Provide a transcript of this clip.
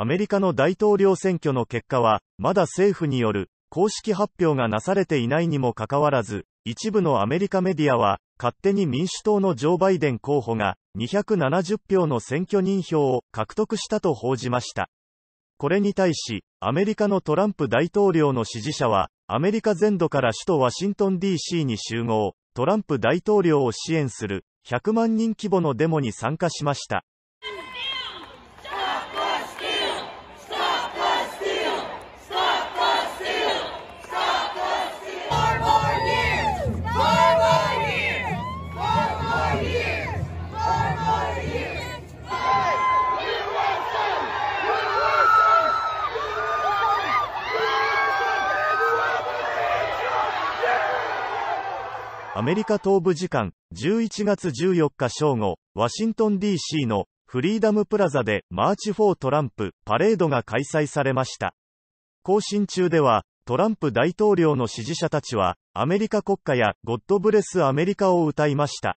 アメリカの大統領選挙の結果は、まだ政府による公式発表がなされていないにもかかわらず、一部のアメリカメディアは、勝手に民主党のジョー・バイデン候補が、270票の選挙人票を獲得したと報じました。これに対し、アメリカのトランプ大統領の支持者は、アメリカ全土から首都ワシントン DC に集合、トランプ大統領を支援する100万人規模のデモに参加しました。アメリカ東部時間11月14日正午、ワシントン DC のフリーダムプラザでマーチ・フォー・トランプパレードが開催されました。行進中では、トランプ大統領の支持者たちは、アメリカ国歌やゴッドブレスアメリカを歌いました。